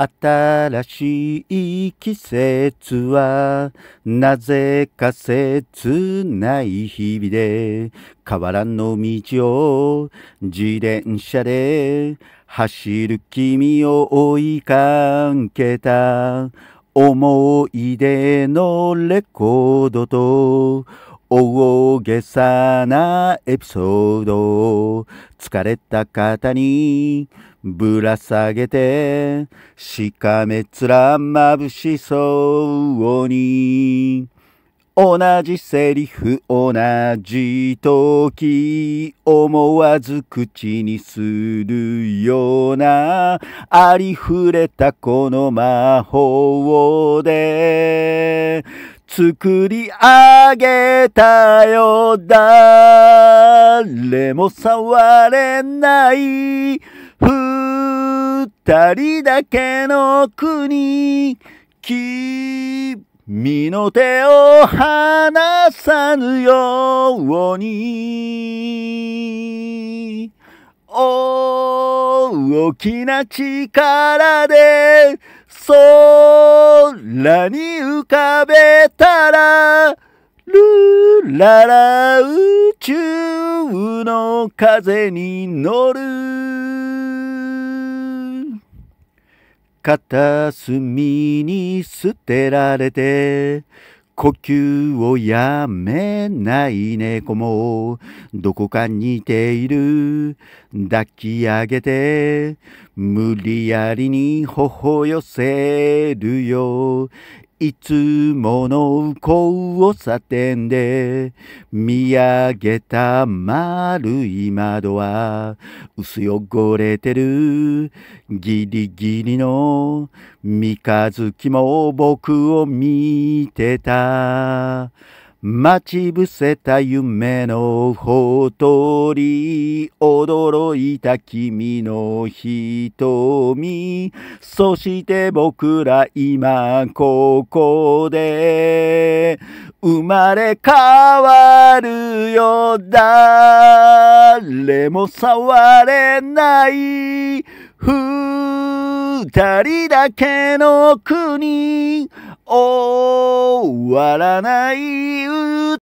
新しい季節はなぜか切ない日々で変わらんの道を自転車で走る君を追いかけた思い出のレコードと大げさなエピソード疲れた方にぶら下げてしかめ面まぶしそうに同じセリフ同じ時思わず口にするようなありふれたこの魔法で作り上げたよ誰も触れない二人だけの国君の手を離さぬように大きな力で空に浮かべたらルララ宇宙の風に乗る片隅に捨てられて呼吸をやめない猫もどこか似ている抱き上げて無理やりに微笑せるよいつもの交差点で見上げた丸い窓は薄汚れてるギリギリの三日月も僕を見てた待ち伏せた夢のほとり、驚いた君の瞳。そして僕ら今ここで、生まれ変わるよ。誰も触れない。二人だけの国。終わらない歌